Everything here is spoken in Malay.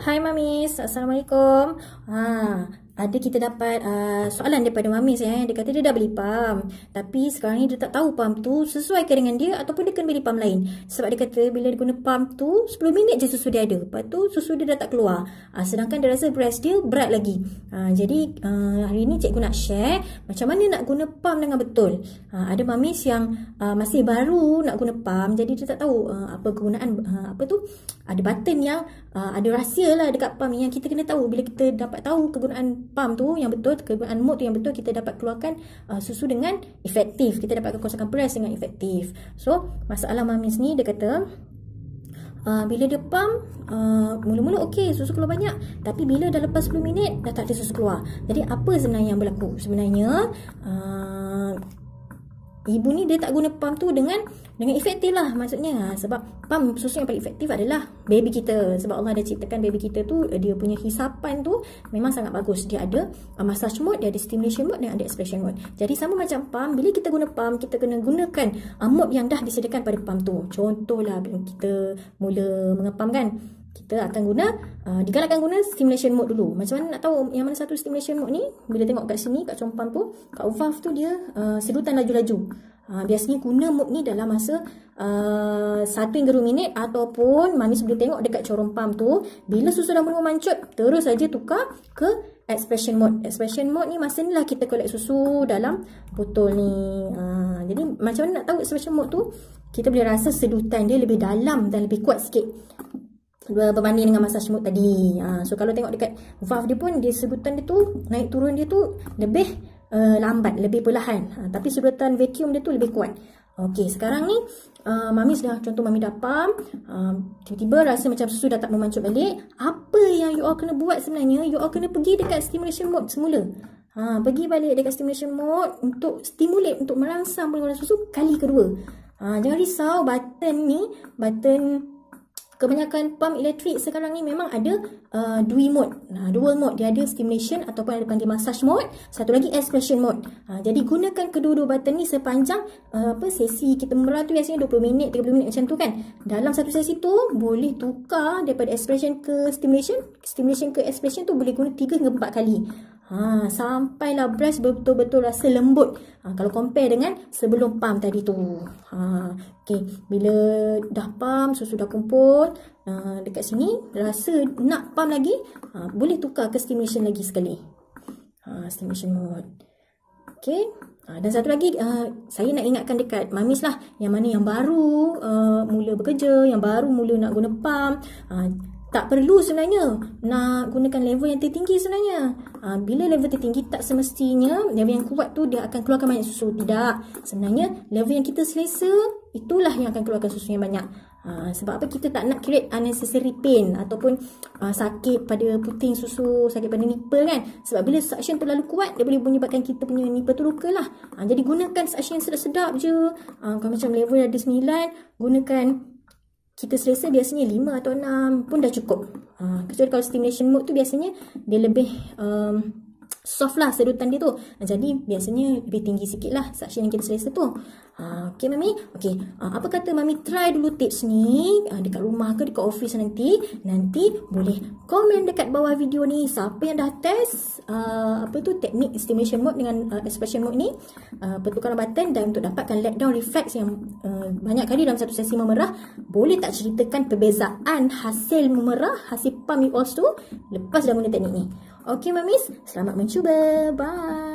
Hai Mami, Assalamualaikum. Ha, ada kita dapat uh, soalan daripada mami saya eh. dia kata dia dah beli pam tapi sekarang ni dia tak tahu pam tu sesuai ke dengan dia ataupun dia kena beli pam lain sebab dia kata bila dia guna pam tu 10 minit je susu dia ada lepas tu susu dia dah tak keluar uh, sedangkan dia rasa breast dia berat lagi uh, jadi uh, hari ni cikgu nak share macam mana nak guna pam dengan betul uh, ada mami yang uh, masih baru nak guna pam jadi dia tak tahu uh, apa kegunaan uh, apa tu ada button yang uh, ada rahsia lah dekat pam yang kita kena tahu bila kita dapat tahu kegunaan pump tu yang betul kelebihan mood tu yang betul kita dapat keluarkan uh, susu dengan efektif kita dapat kekosongan press dengan efektif so masalah mami ni dia kata Uh, bila dia pump uh, Mula-mula okey susu keluar banyak Tapi bila dah lepas 10 minit Dah tak ada susu keluar Jadi apa sebenarnya yang berlaku Sebenarnya uh, ibu ni dia tak guna pump tu dengan dengan efektif lah maksudnya ha, sebab pump susu yang paling efektif adalah baby kita sebab Allah ada ceritakan baby kita tu eh, dia punya hisapan tu memang sangat bagus dia ada eh, massage mode dia ada stimulation mode dan ada expression mode jadi sama macam pump bila kita guna pump kita kena gunakan eh, mode yang dah disediakan pada pump tu contohlah bila kita mula mengepam kan kita akan guna uh, digalakkan guna simulation mode dulu macam mana nak tahu yang mana satu simulation mode ni bila tengok kat sini kat compan tu kat valve tu dia uh, sedutan laju-laju uh, biasanya guna mode ni dalam masa uh, satu uh, hingga 2 minit ataupun mami sebelum tengok dekat corong pam tu bila susu dah mula mancut terus saja tukar ke expression mode expression mode ni masa ni lah kita collect susu dalam botol ni uh, jadi macam mana nak tahu expression mode tu kita boleh rasa sedutan dia lebih dalam dan lebih kuat sikit berbanding dengan masa semut tadi ha, so kalau tengok dekat valve dia pun dia sebutan dia tu naik turun dia tu lebih uh, lambat lebih perlahan ha, tapi sebutan vacuum dia tu lebih kuat Okey, sekarang ni uh, mami sudah contoh mami dah pam eh, tiba-tiba uh, rasa macam susu dah tak memancut balik apa yang you all kena buat sebenarnya you all kena pergi dekat stimulation mode semula ha, pergi balik dekat stimulation mode untuk stimulate untuk merangsang pengeluaran susu kali kedua Ha, jangan risau button ni button kebanyakan pump elektrik sekarang ni memang ada uh, dual mode. Nah, dual mode dia ada stimulation ataupun ada panggil massage mode, satu lagi expression mode. Ha, jadi gunakan kedua-dua button ni sepanjang uh, apa sesi kita merah tu biasanya 20 minit, 30 minit macam tu kan. Dalam satu sesi tu boleh tukar daripada expression ke stimulation, stimulation ke expression tu boleh guna 3 hingga 4 kali. Ha, sampailah breast betul-betul rasa lembut. Ha, kalau compare dengan sebelum pump tadi tu. Ha, okay. Bila dah pump, susu dah kumpul. Ha, dekat sini, rasa nak pump lagi. Ha, boleh tukar ke stimulation lagi sekali. Ha, stimulation mode. Okay. Ha, dan satu lagi, uh, saya nak ingatkan dekat mamis lah. Yang mana yang baru uh, mula bekerja, yang baru mula nak guna pump. Uh, tak perlu sebenarnya nak gunakan level yang tertinggi sebenarnya. Ha, bila level tertinggi tak semestinya level yang kuat tu dia akan keluarkan banyak susu. Tidak. Sebenarnya level yang kita selesa itulah yang akan keluarkan susu yang banyak. Ha, sebab apa kita tak nak create unnecessary pain ataupun ha, sakit pada puting susu, sakit pada nipple kan. Sebab bila suction terlalu kuat dia boleh menyebabkan kita punya nipple tu luka lah. Ha, jadi gunakan suction sedap-sedap je. Ha, kalau macam level ada 9 gunakan kita selesa biasanya 5 atau 6 pun dah cukup. Ha, kecuali kalau stimulation mode tu biasanya dia lebih um, soft lah sedutan dia tu. Jadi biasanya lebih tinggi sikit lah suction yang kita selesa tu. Ha, ah, okay mami, okay. Ha, ah, apa kata mami try dulu tips ni ha, dekat rumah ke dekat office nanti. Nanti boleh komen dekat bawah video ni siapa yang dah test uh, apa tu teknik estimation mode dengan uh, expression mode ni. Uh, Pertukaran button dan untuk dapatkan let down reflex yang uh, banyak kali dalam satu sesi memerah. Boleh tak ceritakan perbezaan hasil memerah, hasil pump you tu lepas dah guna teknik ni. Okay, Mamis. Selamat mencuba. Bye.